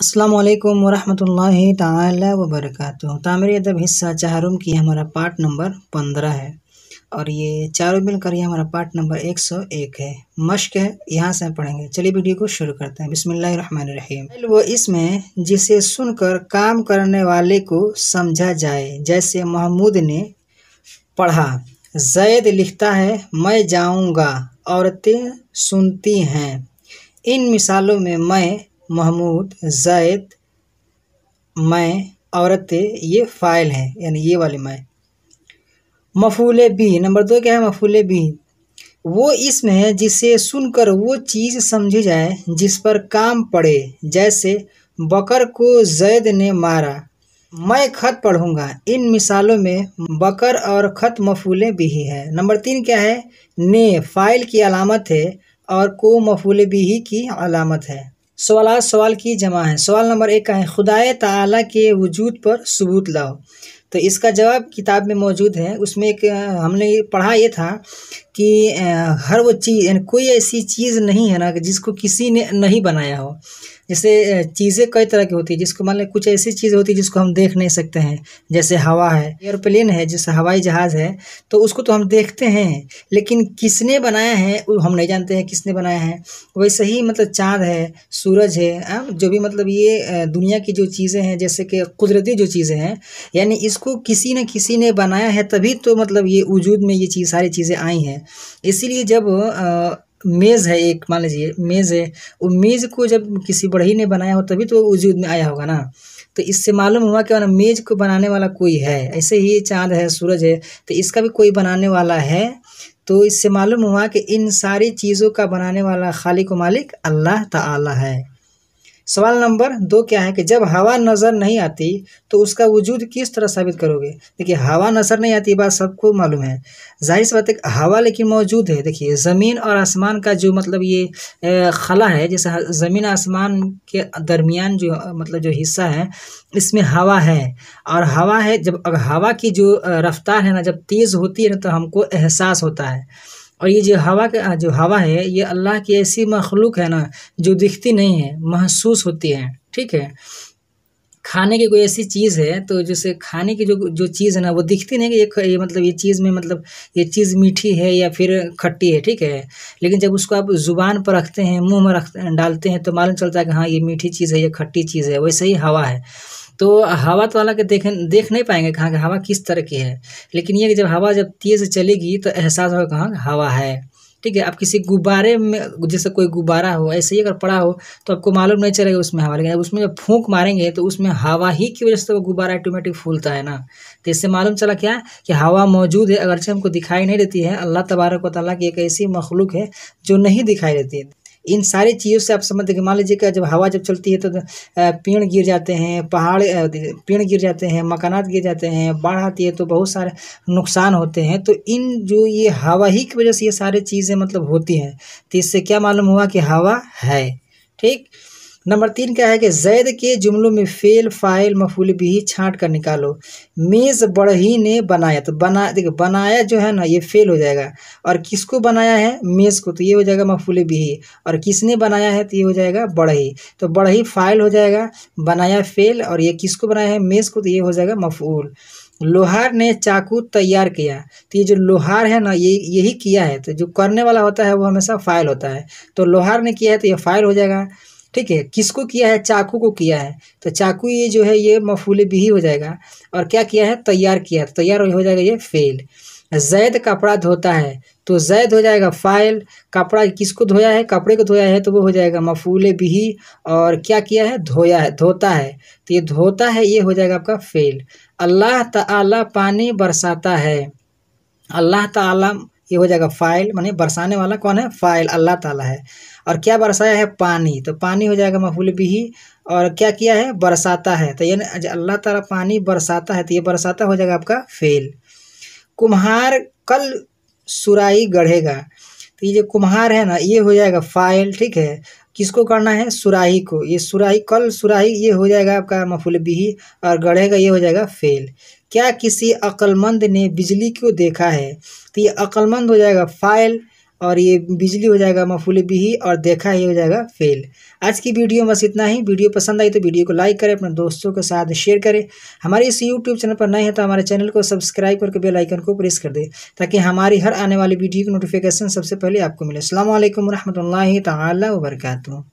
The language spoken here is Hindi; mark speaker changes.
Speaker 1: असलकम वरहमतुल्लाह तबरक वबरक तामिर अदब हिस्सा चाहरुम की हमारा पार्ट नंबर पंद्रह है और ये चारों मिलकर ये हमारा पार्ट नंबर एक सौ एक है मश्क है यहाँ से हम पढ़ेंगे चलिए वीडियो को शुरू करते हैं बिसमीम वो इसमें जिसे सुनकर काम करने वाले को समझा जाए जैसे महमूद ने पढ़ा जैद लिखता है मैं जाऊँगा औरतें सुनती हैं इन मिसालों में मैं महमूद ज़ैद मैं औरत ये फ़ाइल है यानी ये वाली मैं मफूल बी नंबर दो क्या है मफूल बी वो इसमें है जिसे सुनकर वो चीज़ समझी जाए जिस पर काम पड़े जैसे बकर को जैद ने मारा मैं खत पढ़ूंगा इन मिसालों में बकर और खत मफूल भी ही है नंबर तीन क्या है ने फाइल की अलामत है और को मफूल भी ही की अलामत है सवाल सवाल की जमा है सवाल नंबर एक का है खुदाए ताला के वजूद पर सबूत लाओ तो इसका जवाब किताब में मौजूद है उसमें एक हमने पढ़ा ये था कि हर वो चीज़ कोई ऐसी चीज़ नहीं है ना जिसको किसी ने नहीं बनाया हो जैसे चीज़ें कई तरह की होती है जिसको मान लें कुछ ऐसी चीज़ होती है जिसको हम देख नहीं सकते हैं जैसे हवा है एयरप्लेन है जैसे हवाई जहाज़ है तो उसको तो हम देखते हैं लेकिन किसने बनाया है वो हम नहीं जानते हैं किसने बनाया है वैसे ही मतलब चाँद है सूरज है आ? जो भी मतलब ये दुनिया की जो चीज़ें हैं जैसे कि कुदरती जो चीज़ें हैं यानी इसको किसी न किसी ने बनाया है तभी तो मतलब ये वजूद में ये चीज़ सारी चीज़ें आई हैं इसीलिए जब मेज़ है एक मान लीजिए मेज़ है वो मेज़ को जब किसी बढ़ई ने बनाया हो तभी तो वजूद में आया होगा ना तो इससे मालूम हुआ कि ना मेज़ को बनाने वाला कोई है ऐसे ही चाँद है सूरज है तो इसका भी कोई बनाने वाला है तो इससे मालूम हुआ कि इन सारी चीज़ों का बनाने वाला खालिक मालिक अल्लाह ताला है सवाल नंबर दो क्या है कि जब हवा नज़र नहीं आती तो उसका वजूद किस तरह साबित करोगे देखिए हवा नज़र नहीं आती बात सबको मालूम है जाहिर सी बात है हवा लेकिन मौजूद है देखिए ज़मीन और आसमान का जो मतलब ये खला है जैसे ज़मीन आसमान के दरमियान जो मतलब जो हिस्सा है इसमें हवा है और हवा है जब अगर हवा की जो रफ्तार है ना जब तेज़ होती है ना तो हमको एहसास होता है और ये जो हवा का जो हवा है ये अल्लाह की ऐसी मखलूक है ना जो दिखती नहीं है महसूस होती है ठीक है खाने की कोई ऐसी चीज़ है तो जैसे खाने की जो जो चीज़ है ना वो दिखती नहीं कि ये, ये मतलब ये चीज़ में मतलब ये चीज़ मीठी है या फिर खट्टी है ठीक है लेकिन जब उसको आप ज़ुबान पर रखते हैं मुंह में रख डालते हैं तो मालूम चलता है कि हाँ ये मीठी चीज़ है या खट्टी चीज़ है वैसे ही हवा है तो हवा तो हालांकि देख देख नहीं पाएंगे कहाँ की हवा किस तरह की है लेकिन ये कि जब हवा जब तेज़ चलेगी तो एहसास होगा कहाँ हवा है ठीक है अब किसी गुब्बारे में जैसे कोई गुब्बारा हो ऐसे ही अगर पड़ा हो तो आपको मालूम नहीं चलेगा उसमें हवा लेकिन उसमें जब फूंक मारेंगे तो उसमें हवा ही की वजह से वो गुब्बारा ऑटोमेटिक फूलता है ना तो इससे मालूम चला क्या कि हवा मौजूद है अगरचे हमको दिखाई नहीं देती है अल्लाह तबारक वाली की एक ऐसी मखलूक है जो नहीं दिखाई देती है इन सारी चीज़ों से आप समझ देखिए मान लीजिए कि जब हवा जब चलती है तो पेड़ गिर जाते हैं पहाड़ पेड़ गिर जाते हैं मकानात गिर जाते हैं बाढ़ आती है तो बहुत सारे नुकसान होते हैं तो इन जो ये हवा ही की वजह से ये सारी चीज़ें मतलब होती हैं तो इससे क्या मालूम हुआ कि हवा है ठीक नंबर तीन क्या है कि जैद के जुमलों में फेल फाइल मफूल भी छाँट कर निकालो मेज़ बढ़ी ने बनाया तो बना देखो बनाया जो है ना ये फेल हो जाएगा और किसको बनाया है मेज़ को तो ये हो जाएगा मफूल भी और किसने बनाया है तो ये हो जाएगा बढ़ही तो बढ़ही फाइल हो जाएगा बनाया फेल और ये किसको बनाया है मेज़ को तो ये हो जाएगा मफूल लोहार ने चाकू तैयार किया तो ये जो लोहार है ना ये यही किया है तो जो करने वाला होता है वो हमेशा फाइल होता है तो लोहार ने किया है तो ये फाइल हो जाएगा ठीक है किसको किया है चाकू को किया है तो चाकू ये जो है ये मफूल बिही हो जाएगा और क्या किया है तैयार किया है तो तैयार हो जाएगा ये फेल जैद कपड़ा धोता है तो जैद हो जाएगा फाइल कपड़ा किसको धोया है कपड़े को धोया है तो वो हो जाएगा मफूल बिही और क्या किया है धोया है धोता है तो ये धोता है ये हो जाएगा आपका फेल अल्लाह ताला पानी बरसाता है अल्लाह ताला ये हो जाएगा फ़ाइल मानी बरसाने वाला कौन है फ़ाइल अल्लाह ताला है और क्या बरसाया है पानी तो पानी हो जाएगा महुल भी और क्या किया है बरसाता है तो ये अल्लाह ताला पानी बरसाता है तो ये बरसाता हो जाएगा आपका फेल कुम्हार कल सुराई गढ़ेगा तो ये जो कुम्हार है ना ये हो जाएगा फाइल ठीक है किसको करना है सुराही को ये सुराही कल सुराही ये हो जाएगा आपका मफुल बिही और गढ़े का ये हो जाएगा फेल क्या किसी अक्लमंद ने बिजली को देखा है तो ये अक्लमंद हो जाएगा फाइल और ये बिजली हो जाएगा मफूले भी ही और देखा ही हो जाएगा फेल आज की वीडियो बस इतना ही वीडियो पसंद आई तो वीडियो को लाइक करें अपने दोस्तों के साथ शेयर करें हमारे इस यूट्यूब चैनल पर नए हैं तो हमारे चैनल को सब्सक्राइब करके बेल आइकन को प्रेस कर दें ताकि हमारी हर आने वाली वीडियो की नोटिफिकेशन सबसे पहले आपको मिले असल वरहमल तबरकू